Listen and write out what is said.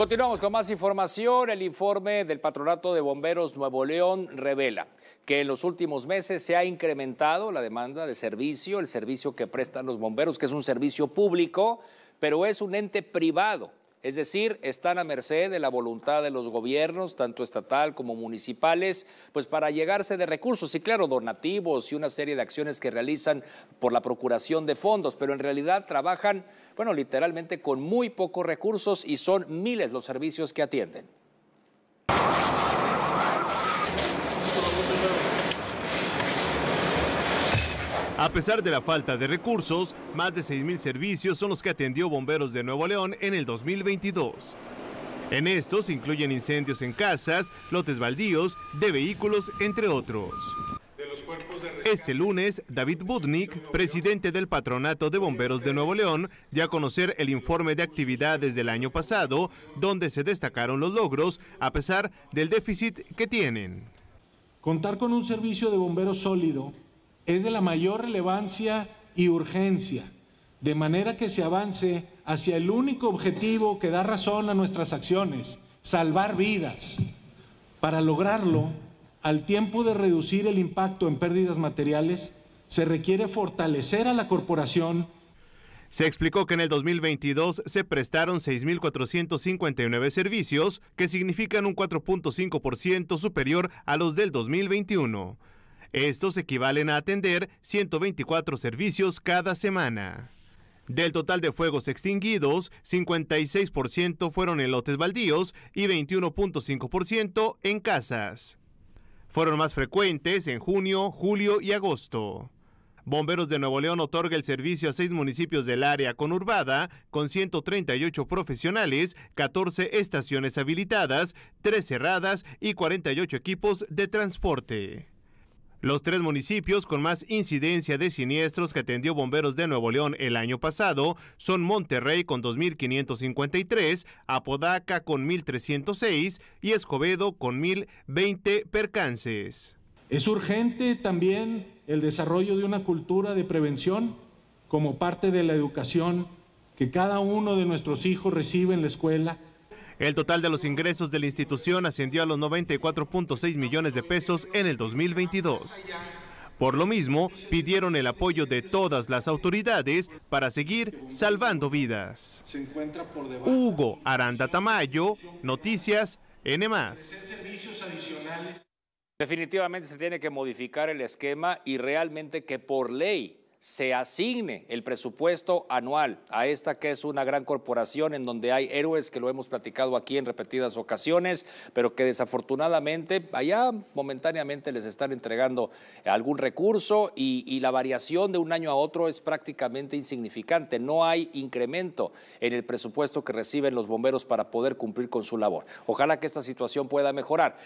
Continuamos con más información. El informe del Patronato de Bomberos Nuevo León revela que en los últimos meses se ha incrementado la demanda de servicio, el servicio que prestan los bomberos, que es un servicio público, pero es un ente privado es decir, están a merced de la voluntad de los gobiernos, tanto estatal como municipales, pues para llegarse de recursos y claro, donativos y una serie de acciones que realizan por la procuración de fondos, pero en realidad trabajan, bueno, literalmente con muy pocos recursos y son miles los servicios que atienden. A pesar de la falta de recursos, más de 6.000 servicios son los que atendió Bomberos de Nuevo León en el 2022. En estos incluyen incendios en casas, lotes baldíos, de vehículos, entre otros. Este lunes, David Budnik, presidente del Patronato de Bomberos de Nuevo León, dio a conocer el informe de actividades del año pasado, donde se destacaron los logros a pesar del déficit que tienen. Contar con un servicio de bomberos sólido es de la mayor relevancia y urgencia, de manera que se avance hacia el único objetivo que da razón a nuestras acciones, salvar vidas. Para lograrlo, al tiempo de reducir el impacto en pérdidas materiales, se requiere fortalecer a la corporación se explicó que en el 2022 se prestaron 6.459 servicios, que significan un 4.5% superior a los del 2021. Estos equivalen a atender 124 servicios cada semana. Del total de fuegos extinguidos, 56% fueron en lotes baldíos y 21.5% en casas. Fueron más frecuentes en junio, julio y agosto. Bomberos de Nuevo León otorga el servicio a seis municipios del área conurbada, con 138 profesionales, 14 estaciones habilitadas, 3 cerradas y 48 equipos de transporte. Los tres municipios con más incidencia de siniestros que atendió Bomberos de Nuevo León el año pasado son Monterrey con 2.553, Apodaca con 1.306 y Escobedo con 1.020 percances. Es urgente también el desarrollo de una cultura de prevención como parte de la educación que cada uno de nuestros hijos recibe en la escuela el total de los ingresos de la institución ascendió a los 94.6 millones de pesos en el 2022. Por lo mismo, pidieron el apoyo de todas las autoridades para seguir salvando vidas. Hugo Aranda Tamayo, Noticias N ⁇ Definitivamente se tiene que modificar el esquema y realmente que por ley se asigne el presupuesto anual a esta que es una gran corporación en donde hay héroes que lo hemos platicado aquí en repetidas ocasiones, pero que desafortunadamente allá momentáneamente les están entregando algún recurso y, la variación de un año a otro es prácticamente insignificante. No hay incremento en el presupuesto que reciben los bomberos para poder cumplir con su labor. Ojalá que esta situación pueda mejorar.